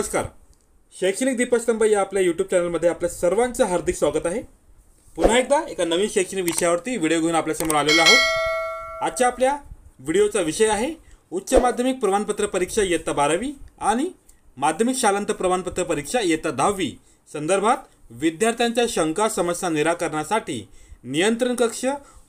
नमस्कार शैक्षणिक दीपस्तंभ या आपल्या यूट्यूब चॅनलमध्ये आपल्या सर्वांचं हार्दिक स्वागत आहे पुन्हा एकदा एका नवीन शैक्षणिक विषयावरती व्हिडिओ घेऊन आपल्यासमोर आलेलो आहोत आजच्या आपल्या व्हिडिओचा विषय आहे उच्च माध्यमिक प्रमाणपत्र परीक्षा इयत्ता बारावी आणि माध्यमिक शालांत प्रमाणपत्र परीक्षा इयत्ता दहावी संदर्भात विद्यार्थ्यांच्या शंका समस्या निराकरणासाठी नियंत्रण कक्ष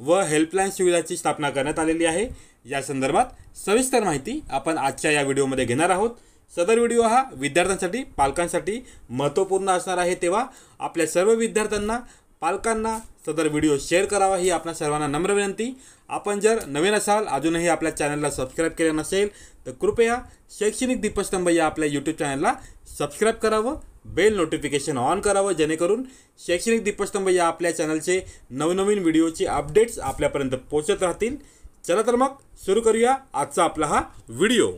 व हेल्पलाईन सुविधाची स्थापना करण्यात आलेली आहे या संदर्भात सविस्तर माहिती आपण आजच्या या व्हिडिओमध्ये घेणार आहोत सदर व्हिडिओ हा विद्यार्थ्यांसाठी पालकांसाठी महत्त्वपूर्ण असणार आहे तेव्हा आपल्या सर्व विद्यार्थ्यांना पालकांना सदर व्हिडिओ शेअर करावा ही आपल्या सर्वांना नम्र विनंती आपण जर नवीन असाल अजूनही आपल्या चॅनलला सबस्क्राईब केलं नसेल तर कृपया शैक्षणिक दीपस्तंभ या आपल्या यूट्यूब चॅनलला सबस्क्राईब करावं बेल नोटिफिकेशन ऑन करावं जेणेकरून शैक्षणिक दीपस्तंभ या आपल्या चॅनलचे नवनवीन व्हिडिओचे अपडेट्स आपल्यापर्यंत पोहोचत राहतील चला तर मग सुरू करूया आजचा आपला हा व्हिडिओ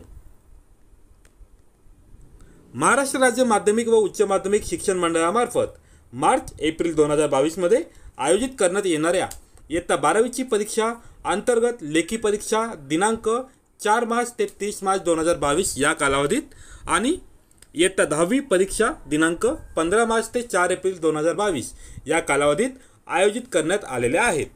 महाराष्ट्र राज्य माध्यमिक व उच्च माध्यमिक शिक्षण मंडळामार्फत मार्च एप्रिल दोन हजार बावीसमध्ये आयोजित करण्यात येणाऱ्या इयत्ता बारावीची परीक्षा अंतर्गत लेखी परीक्षा दिनांक चार मार्च ते तीस मार्च दोन हजार बावीस या कालावधीत आणि इयत्ता दहावी परीक्षा दिनांक पंधरा मार्च ते चार एप्रिल दोन हजार बावीस या कालावधीत आयोजित करण्यात आलेल्या आहेत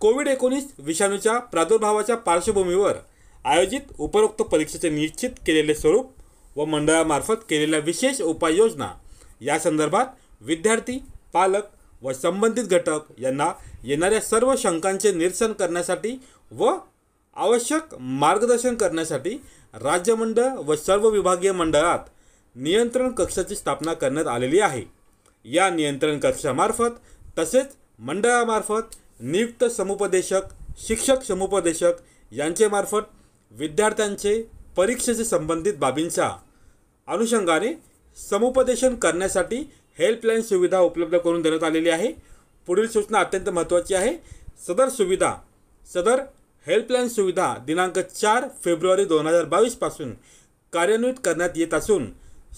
कोविड एकोणीस विषाणूच्या प्रादुर्भावाच्या पार्श्वभूमीवर आयोजित उपरोक्त परीक्षेचे निश्चित केलेले स्वरूप व मंडळामार्फत केलेल्या विशेष उपाययोजना या संदर्भात विद्यार्थी पालक व संबंधित घटक यांना येणाऱ्या सर्व शंकांचे निरसन करण्यासाठी व आवश्यक मार्गदर्शन करण्यासाठी राज्य मंडळ व सर्व विभागीय मंडळात नियंत्रण कक्षाची स्थापना करण्यात आलेली आहे या नियंत्रण कक्षामार्फत तसेच मंडळामार्फत नियुक्त समुपदेशक शिक्षक समुपदेशक यांचे मार्फत विद्यार्थ्यांचे परीक्षेशी संबंधित बाबींच्या अनुषंगाने समुपदेशन करण्यासाठी हेल्पलाईन सुविधा उपलब्ध करून देण्यात आलेली आहे पुढील सूचना अत्यंत महत्त्वाची आहे सदर सुविधा सदर हेल्पलाईन सुविधा दिनांक चार फेब्रुवारी दोन हजार बावीसपासून कार्यान्वित करण्यात येत असून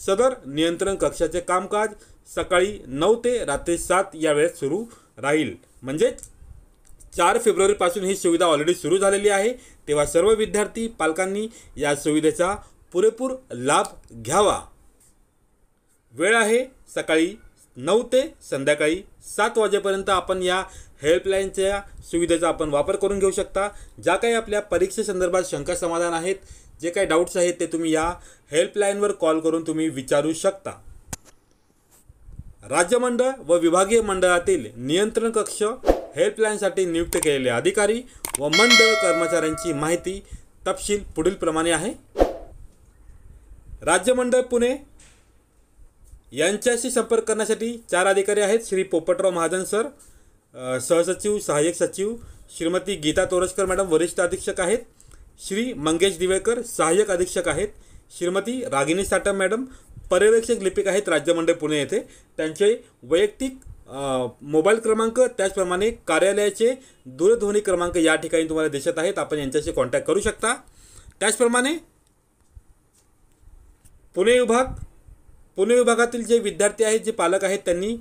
सदर नियंत्रण कक्षाचे कामकाज सकाळी नऊ ते रात्री सात या वेळेत सुरू राहील म्हणजेच चार फेब्रुवारीपासून ही सुविधा ऑलरेडी सुरू झालेली आहे तेव्हा सर्व विद्यार्थी पालकांनी या सुविधेचा पुरेपूर लाभ घ्यावा वेळ आहे सकाळी नऊ ते संध्याकाळी सात वाजेपर्यंत आपण या हेल्पलाईनच्या सुविधेचा आपण वापर करून घेऊ शकता ज्या काही आपल्या परीक्षेसंदर्भात शंका समाधान आहेत जे काही डाऊट्स आहेत ते तुम्ही या हेल्पलाईनवर कॉल करून तुम्ही विचारू शकता राज्यमंडळ व विभागीय मंडळातील नियंत्रण कक्ष हेल्पलाईनसाठी नियुक्त केलेले अधिकारी व मंडळ कर्मचाऱ्यांची माहिती तपशील पुढीलप्रमाणे आहे राज्य मंडळ पुणे यांच्याशी संपर्क करण्यासाठी चार अधिकारी आहेत श्री पोपटराव महाजन सर सहसचिव सहाय्यक सचिव श्रीमती गीता तोरसकर मॅडम वरिष्ठ अधीक्षक आहेत श्री मंगेश दिवेकर सहाय्यक अधीक्षक आहेत श्रीमती रागिनी साटम मॅडम पर्यवेक्षक लिपिक आहेत राज्य मंडळ पुणे येथे त्यांचे वैयक्तिक मोबाईल क्रमांक त्याचप्रमाणे कार्यालयाचे दूरध्वनी क्रमांक या ठिकाणी तुम्हाला दिसत आहेत आपण यांच्याशी कॉन्टॅक्ट करू शकता त्याचप्रमाणे पुणे विभाग पुणे विभागातील जे विद्यार्थी आहेत जे पालक आहेत त्यांनी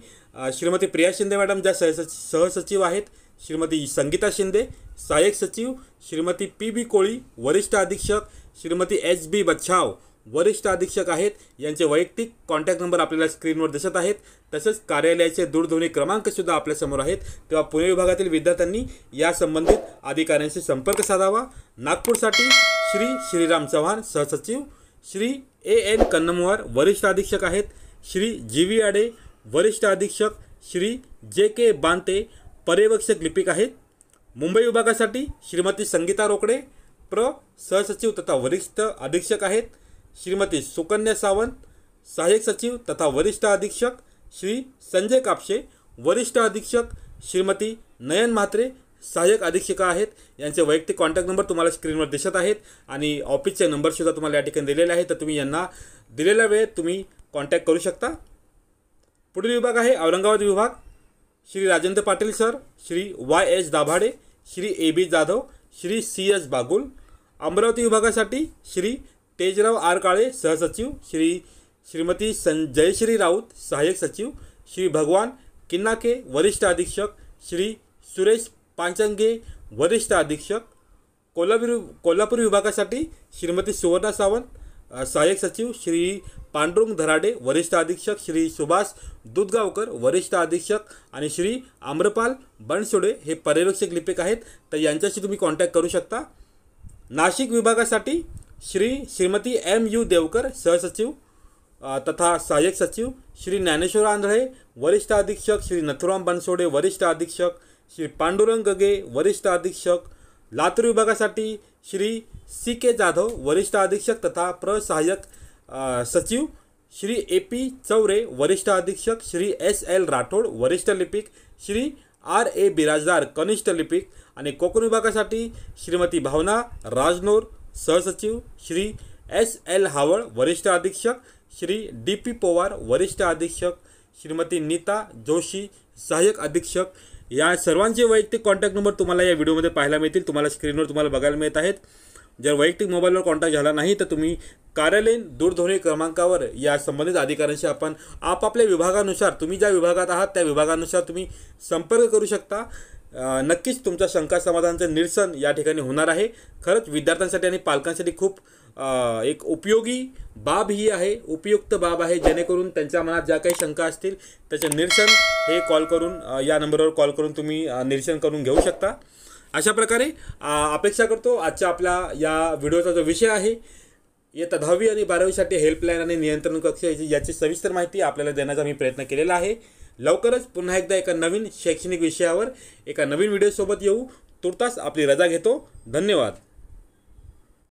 श्रीमती प्रिया शिंदे मॅडम ज्या सह सहसचिव आहेत श्रीमती संगीता शिंदे सहाय्यक सचिव श्रीमती पी बी कोळी वरिष्ठ अधीक्षक श्रीमती एच बी बच्छाव वरिष्ठ अधीक्षक आहेत यांचे वैयक्तिक कॉन्टॅक्ट नंबर आपल्याला स्क्रीनवर दिसत आहेत तसंच कार्यालयाचे दूरध्वनी क्रमांकसुद्धा आपल्यासमोर आहेत तेव्हा पुणे विभागातील विद्यार्थ्यांनी या संबंधित अधिकाऱ्यांशी संपर्क साधावा नागपूरसाठी श्री श्रीराम चव्हाण सहसचिव श्री ए एन कन्नमवार वरिष्ठ अधीक्षक आहेत श्री जी व्ही आडे वरिष्ठ अधीक्षक श्री जे के बांते पर्यवेक्षक लिपिक आहेत मुंबई विभागासाठी श्रीमती संगीता रोकडे प्र सहसचिव तथा वरिष्ठ अधीक्षक आहेत श्रीमती सुकन्या सावंत सहाय्यक सचिव तथा वरिष्ठ अधीक्षक श्री संजय कापशे वरिष्ठ अधीक्षक श्रीमती नयन म्हात्रे सहाय्यक अधीक्षिका आहेत यांचे वैयक्तिक कॉन्टॅक्ट नंबर तुम्हाला स्क्रीनवर दिसत आहेत आणि ऑफिसचे नंबरसुद्धा तुम्हाला या ठिकाणी दिलेले आहेत तर तुम्ही यांना दिलेल्या वेळेत तुम्ही कॉन्टॅक्ट करू शकता पुढील विभाग आहे औरंगाबाद विभाग Shri Rajendra Patil sir Shri Y S Dabhade Shri A B Jadhav Shri C S Bagul Amravati विभागासाठी श्री तेजराव आर काळे सहसचिव श्री श्रीमती सं जयश्री राऊत सहाय्यक सचिव श्री भगवान किन्नाके वरिष्ठ अधीक्षक श्री सुरेश पांचंगे वरिष्ठ अधीक्षक कोल्हापूर कोल्हापूर विभागासाठी श्रीमती सुवर्णा सावंत सहाय्यक सचिव श्री पांडुरंग धराडे वरिष्ठ अधीक्षक श्री सुभाष दुधगावकर वरिष्ठ अधीक्षक आणि श्री आम्रपाल बनसोडे हे पर्यवेक्षक लिपिक आहेत तर यांच्याशी तुम्ही कॉन्टॅक्ट करू शकता नाशिक विभागासाठी श्री श्रीमती एम यू देवकर सहसचिव तथा सहाय्यक सचिव श्री ज्ञानेश्वर आंधळे वरिष्ठ अधीक्षक श्री नथुराम बनसोडे वरिष्ठ अधीक्षक श्री पांडुरंग गगे वरिष्ठ अधीक्षक लातूर विभागासाठी श्री सी के जाधव वरिष्ठ अधीक्षक तथा प्रसहाय्यक सचिव श्री ए पी चौरे वरिष्ठ अधीक्षक श्री एस एल राठोड वरिष्ठ लिपिक श्री आर ए बिराजदार कनिष्ठ लिपिक आणि कोकण विभागासाठी श्रीमती भावना राजनोर सहसचिव श्री एस एल हावळ वरिष्ठ अधीक्षक श्री डी पी पवार वरिष्ठ अधीक्षक श्रीमती नीता जोशी सहाय्यक अधीक्षक या सर्वांचे वैयक्तिक कॉन्टॅक्ट नंबर तुम्हाला या व्हिडिओमध्ये पाहायला मिळतील तुम्हाला स्क्रीनवर तुम्हाला बघायला मिळत आहेत जर वैयक्तिक मोबाईलवर कॉन्टॅक्ट झाला नाही तर तुम्ही कार्यालयीन दूरध्वनी क्रमांकावर या संबंधित अधिकाऱ्यांशी आपण आपापल्या विभागानुसार तुम्ही ज्या विभागात आहात त्या विभागानुसार तुम्ही संपर्क करू शकता नक्कीच तुमच्या शंका समाधानचं निरसन या ठिकाणी होणार आहे खरंच विद्यार्थ्यांसाठी आणि पालकांसाठी खूप एक उपयोगी बाब ही आहे उपयुक्त बाब आहे जेणेकरून त्यांच्या मनात ज्या काही शंका असतील त्याचे निरसन हे कॉल करून या नंबरवर कॉल करून तुम्ही निरसन करून घेऊ शकता अशा प्रकारे अपेक्षा करतो आजच्या आपल्या या व्हिडिओचा जो विषय आहे येत्या दहावी आणि बारावीसाठी हेल्पलाईन आणि नियंत्रण कक्ष याची सविस्तर माहिती आपल्याला देण्याचा मी प्रयत्न केलेला आहे लवकरच पुन्हा एकदा एका नवीन शैक्षणिक विषयावर एका नवीन व्हिडिओसोबत येऊ तुर्तास आपली रजा घेतो धन्यवाद